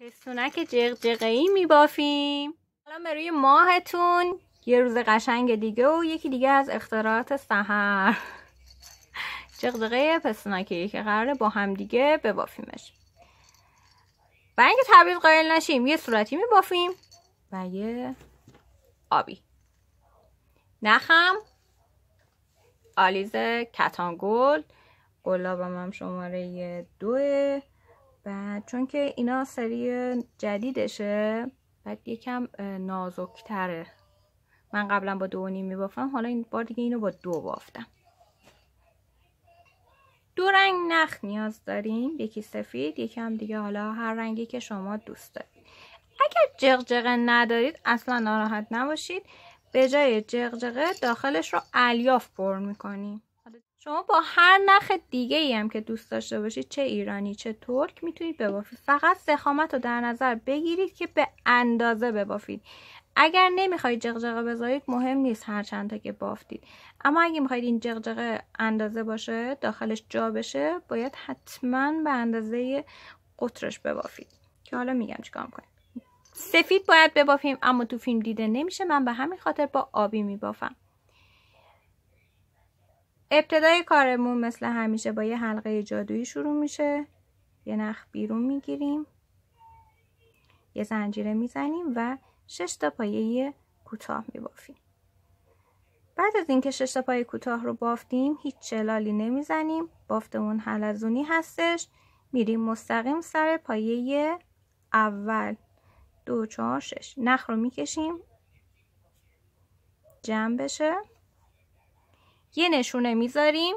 پستونک جقه ای میبافیم حالا به روی ماهتون یه روز قشنگ دیگه و یکی دیگه از اختراعات سحر جغجغه پستونکی که قراره با هم دیگه ببافیمش و اینکه تبریز قایل نشیم یه صورتی میبافیم و یه آبی نخم آلیز کتانگل گلابم هم شماره دوه بعد چون که اینا سری جدیدشه بعد یکم نازکتره من قبلا با دو و نیم میبافم حالا این بار دیگه اینو با دو بافتم دو رنگ نخ نیاز داریم یکی سفید یکی هم دیگه حالا هر رنگی که شما دوست دارید اگر جغجغه ندارید اصلا ناراحت نباشید به جای جغجغه داخلش رو الیاف پر میکنیم شما با هر نخ دیگه ای هم که دوست داشته باشید چه ایرانی چه ترک میتونید ببافید فقط سخامت رو در نظر بگیرید که به اندازه ببافید اگر نمیخواید جغجغه بذارید مهم نیست هر چند تا که بافتید اما اگه میخواید این جغجغه اندازه باشه داخلش جا بشه باید حتما به اندازه قطرش ببافید که حالا میگم چیکار کنید سفید باید ببافیم اما تو فیلم دیده نمیشه من به همین خاطر با آبی میبافم ابتدای کارمون مثل همیشه با یه حلقه جادویی شروع میشه یه نخ بیرون میگیریم یه زنجیره میزنیم و شش تا پایه کوتاه میبافیم بعد از اینکه شش تا پایه کوتاه رو بافتیم هیچ چلالی نمیزنیم بافتمون حلزونی هستش میریم مستقیم سر پایه اول دو چهار شش نخ رو میکشیم جمع بشه یه نشونه میذاریم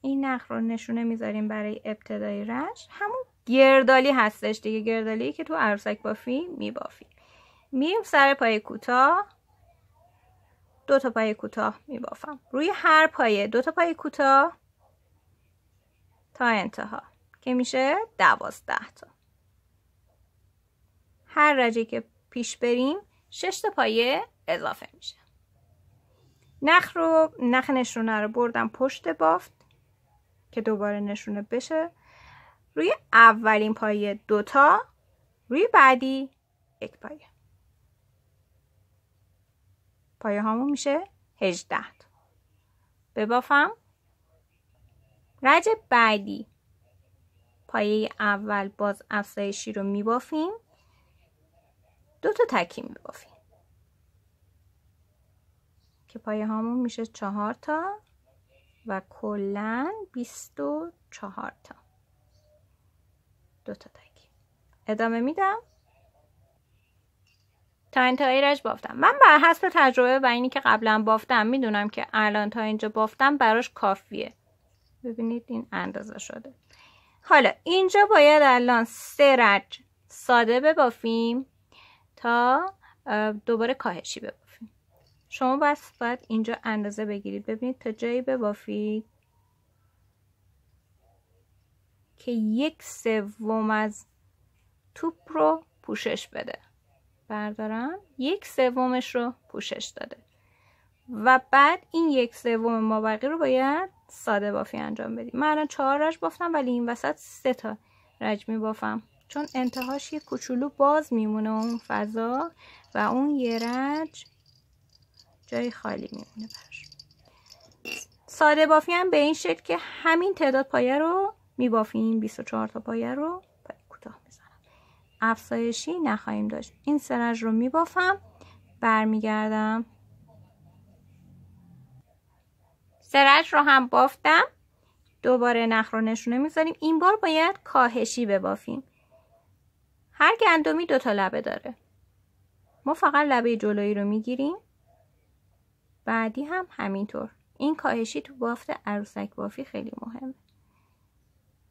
این نخ رو نشونه میذاریم برای ابتدای رشت همون گردالی هستش دیگه گردالی که تو عروسک بافی میبافیم میریم سر پای کوتاه دو تا پای کوتاه میبافم روی هر پایه دو تا پای کوتاه تا انتها که میشه دوازده تا هر رجه که پیش بریم شش تا پایه اضافه میشه نخ رو نخ نشونه رو بردم پشت بافت که دوباره نشونه بشه روی اولین پایه دوتا روی بعدی یک پایه پایه هامون میشه هجده ببافم رج بعدی پایه اول باز افزایشی رو میبافیم دو تا تکی میبافیم که پایه هامون میشه چهار تا و کلا بیست و چهار تا دو تا تکی ادامه میدم تا تا رج بافتم من بر حسب تجربه و اینی که قبلا بافتم میدونم که الان تا اینجا بافتم براش کافیه ببینید این اندازه شده حالا اینجا باید الان سه رج ساده ببافیم تا دوباره کاهشی ببافیم شما باید اینجا اندازه بگیرید ببینید تا جایی بافی که یک سوم از توپ رو پوشش بده بردارم یک سومش رو پوشش داده و بعد این یک سوم مابقی رو باید ساده بافی انجام بدیم من الان چهار رج بافتم ولی این وسط سه تا رج می بافم چون انتهاش یه کوچولو باز میمونه اون فضا و اون یه رج جای خالی میمونه برش ساده بافی هم به این شکل که همین تعداد پایه رو میبافیم 24 تا پایه رو پایه کوتاه میزنم افزایشی نخواهیم داشت این سرج رو میبافم برمیگردم سرج رو هم بافتم دوباره نخ رو نشونه میذاریم این بار باید کاهشی ببافیم هر گندمی دو تا لبه داره ما فقط لبه جلویی رو میگیریم بعدی هم همینطور این کاهشی تو بافت عروسک بافی خیلی مهمه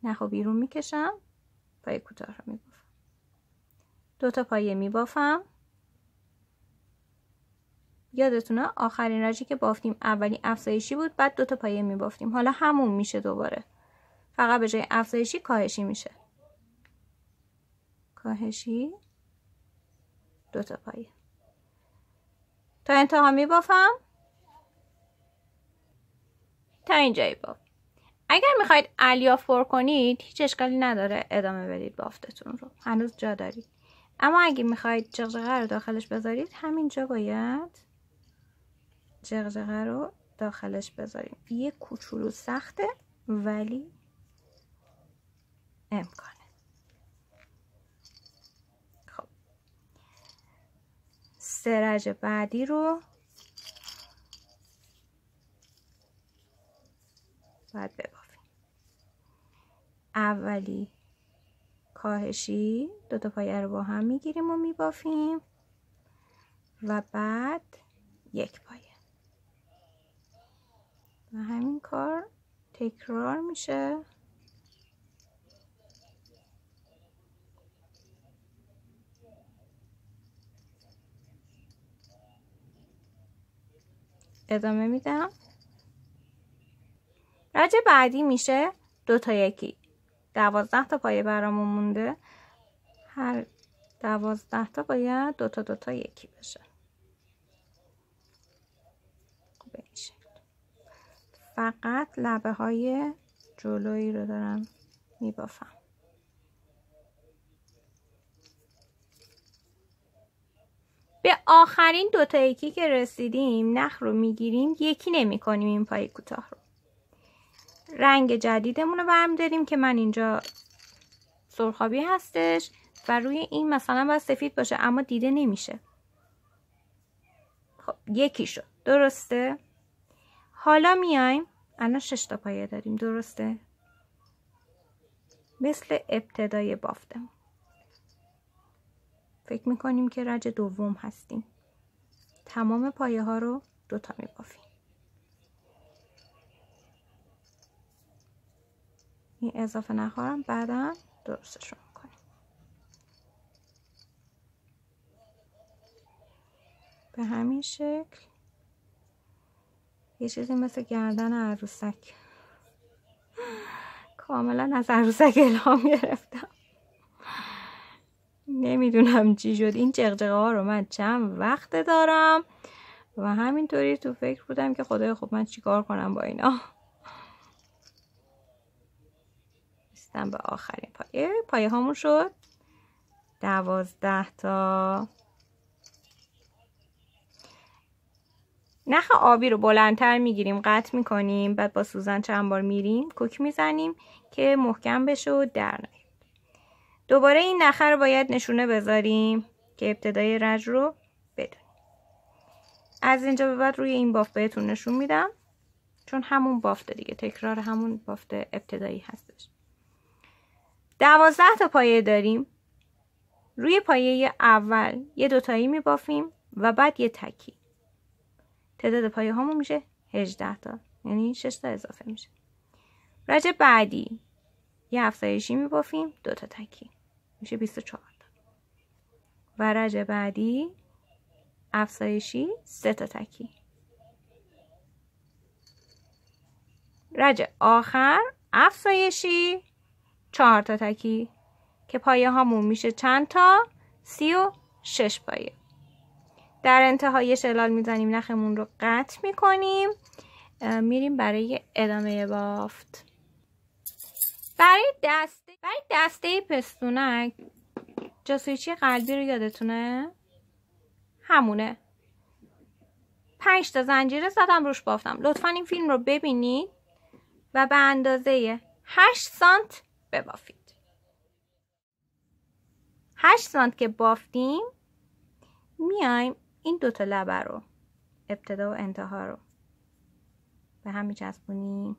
نخو خب بیرون میکشم پای کوتاه رو میبافم دو تا پایه میبافم یادتونه آخرین رجی که بافتیم اولی افزایشی بود بعد دو تا پایه میبافتیم حالا همون میشه دوباره فقط به جای افزایشی کاهشی میشه کاهشی دو تا پایه تا انتها میبافم تا اینجای باب اگر میخواید علیا فور کنید هیچ اشکالی نداره ادامه بدید بافتتون رو هنوز جا دارید اما اگه میخواید جغجغه رو داخلش بذارید همینجا باید جغجغه رو داخلش بذاریم یه کوچولو سخته ولی امکانه خب سرج بعدی رو باید ببافیم اولی کاهشی دو تا پایه رو با هم میگیریم و میبافیم و بعد یک پایه و همین کار تکرار میشه ادامه میدم رج بعدی میشه دو تا یکی دوازده تا پایه برامون مونده هر دوازده تا باید دو تا دو تا یکی بشه فقط لبه های جلویی رو دارم میبافم به آخرین دو تا یکی که رسیدیم نخ رو میگیریم یکی نمی کنیم این پای کوتاه رو رنگ جدیدمون رو برمیداریم که من اینجا سرخابی هستش و روی این مثلا باید سفید باشه اما دیده نمیشه خب یکی شد درسته حالا میایم الان شش تا پایه داریم درسته مثل ابتدای بافتم فکر میکنیم که رج دوم هستیم تمام پایه ها رو دوتا میبافیم این اضافه نخورم بعدا درستش رو میکنیم به همین شکل یه چیزی مثل گردن عروسک کاملا از عروسک الهام گرفتم نمیدونم چی شد این چقچقه ها رو من چند وقت دارم و همینطوری تو فکر بودم که خدای خوب من چیکار کنم با اینا رسیدم به آخرین پایه پایه هامون شد دوازده تا نخ آبی رو بلندتر میگیریم قطع میکنیم بعد با سوزن چند بار میریم کوک میزنیم که محکم بشه و در نهید. دوباره این نخه رو باید نشونه بذاریم که ابتدای رج رو بدونیم از اینجا به بعد روی این بافت بهتون نشون میدم چون همون بافته دیگه تکرار همون بافته ابتدایی هستش دوازده تا پایه داریم روی پایه اول یه دوتایی میبافیم و بعد یه تکی تعداد پایه هامون میشه هجده تا یعنی شش تا اضافه میشه رج بعدی یه افزایشی میبافیم دو تا تکی میشه چهار تا و رج بعدی افزایشی سه تا تکی رج آخر افزایشی چهار تا تکی که پایه هامون میشه چند تا سی و شش پایه در انتهای شلال میزنیم نخمون رو قطع میکنیم میریم برای ادامه بافت برای دسته برای دسته پستونک جاسویچی قلبی رو یادتونه همونه پنج تا زنجیره زدم روش بافتم لطفا این فیلم رو ببینید و به اندازه 8 سانت ببافید 8 سانت که بافتیم میایم این دوتا لبه رو ابتدا و انتها رو به هم میچسبونیم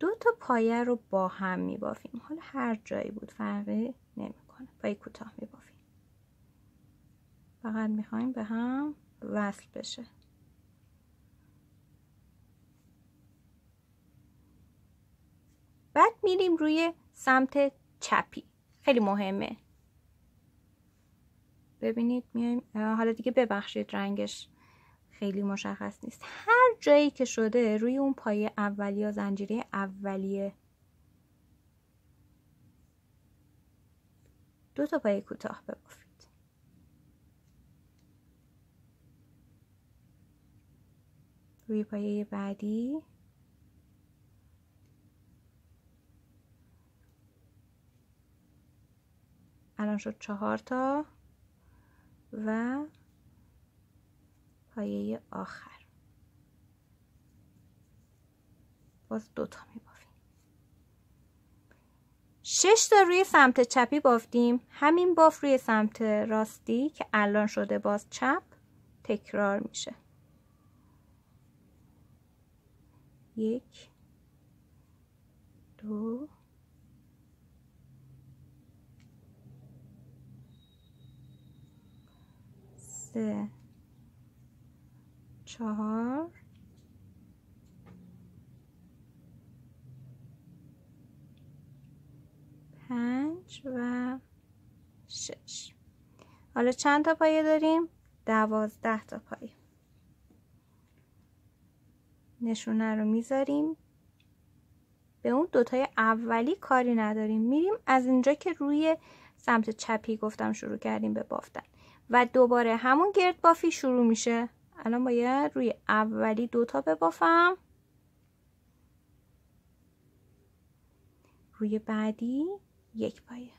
دو تا پایه رو با هم بافیم حالا هر جایی بود فرقی نمیکنه پای کوتاه بافیم فقط میخوایم به هم وصل بشه بعد میریم روی سمت چپی خیلی مهمه ببینید میایم حالا دیگه ببخشید رنگش خیلی مشخص نیست هر جایی که شده روی اون پایه اولی یا زنجیره اولیه دو تا پایه کوتاه ببافید روی پایه بعدی الان شد چهار تا و پایه آخر باز دوتا میبافیم شش تا روی سمت چپی بافتیم همین باف روی سمت راستی که الان شده باز چپ تکرار میشه یک دو سه، چهار پنج و شش حالا چند تا پایه داریم؟ دوازده تا پایه نشونه رو میذاریم به اون دوتای اولی کاری نداریم میریم از اینجا که روی سمت چپی گفتم شروع کردیم به بافتن و دوباره همون گرد بافی شروع میشه الان باید روی اولی دو دوتا ببافم روی بعدی یک پایه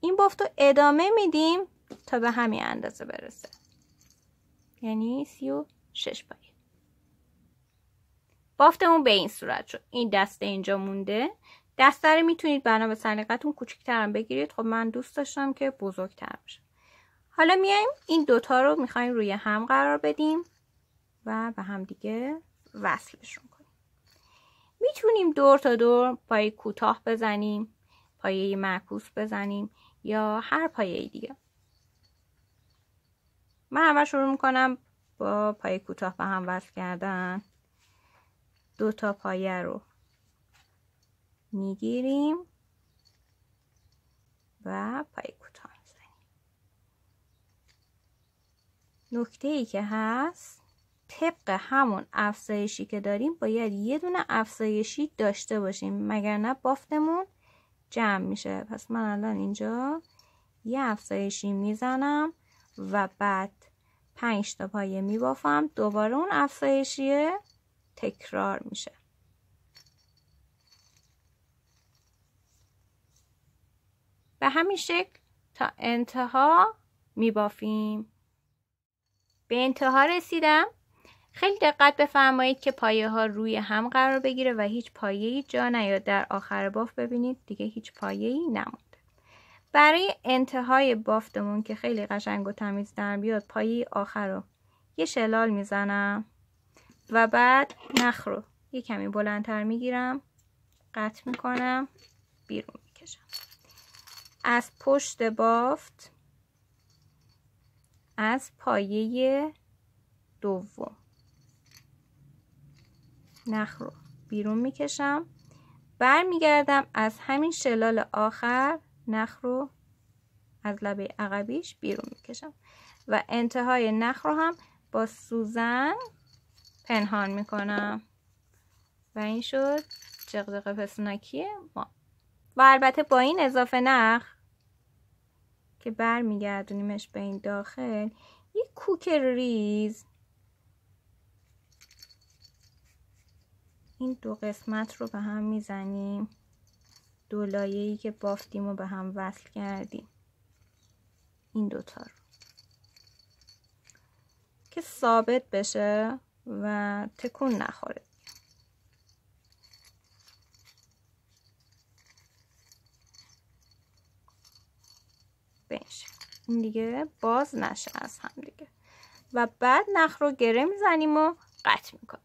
این بافت رو ادامه میدیم تا به همین اندازه برسه یعنی سی و شش پایه بافتمون به این صورت شد این دسته اینجا مونده دستره میتونید بنا به سلیقتون کوچیکترم بگیرید خب من دوست داشتم که بزرگتر بشه حالا میایم این دوتا رو میخوایم روی هم قرار بدیم و به هم دیگه وصلشون کنیم میتونیم دور تا دور پای کوتاه بزنیم پایه معکوس بزنیم یا هر پایه دیگه من اول شروع میکنم با پای کوتاه به هم وصل کردن دو تا پایه رو میگیریم و پای کوتاه میزنیم نکته ای که هست طبق همون افزایشی که داریم باید یه دونه افزایشی داشته باشیم مگر نه بافتمون جمع میشه پس من الان اینجا یه افزایشی میزنم و بعد پنج تا پایه میبافم دوباره اون افزایشی تکرار میشه به همین شکل تا انتها میبافیم به انتها رسیدم خیلی دقت بفرمایید که پایه ها روی هم قرار بگیره و هیچ پایه ای جا نیاد در آخر باف ببینید دیگه هیچ پایه ای نمونده برای انتهای بافتمون که خیلی قشنگ و تمیز در بیاد پایه آخر رو یه شلال میزنم و بعد نخ رو یه کمی بلندتر میگیرم قطع میکنم بیرون میکشم از پشت بافت از پایه دوم نخ رو بیرون میکشم برمیگردم از همین شلال آخر نخ رو از لبه عقبیش بیرون میکشم و انتهای نخ رو هم با سوزن پنهان میکنم و این شد جغدق پسناکی ما و البته با این اضافه نخ که بر به این داخل یه کوک ریز این دو قسمت رو به هم میزنیم دو لایه‌ای که بافتیم و به هم وصل کردیم این دوتا رو که ثابت بشه و تکون نخوره این دیگه باز نشه از هم دیگه و بعد نخ رو گره میزنیم و قطع میکنیم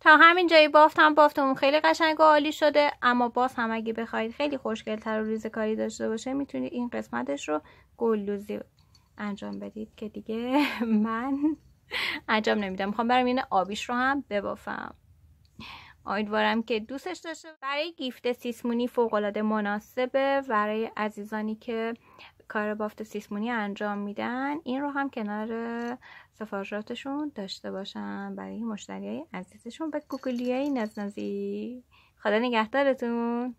تا همین جایی بافتم بافتمون خیلی قشنگ و عالی شده اما باز هم اگه بخواید خیلی خوشگلتر و ریز کاری داشته باشه میتونید این قسمتش رو گلوزی انجام بدید که دیگه من انجام نمیدم میخوام برم این آبیش رو هم ببافم آیدوارم که دوستش داشته برای گیفت سیسمونی فوقالعاده مناسبه برای عزیزانی که کار بافت سیسمونی انجام میدن این رو هم کنار سفارشاتشون داشته باشن برای مشتری های عزیزشون به کوکولیای نزنزی خدا نگهدارتون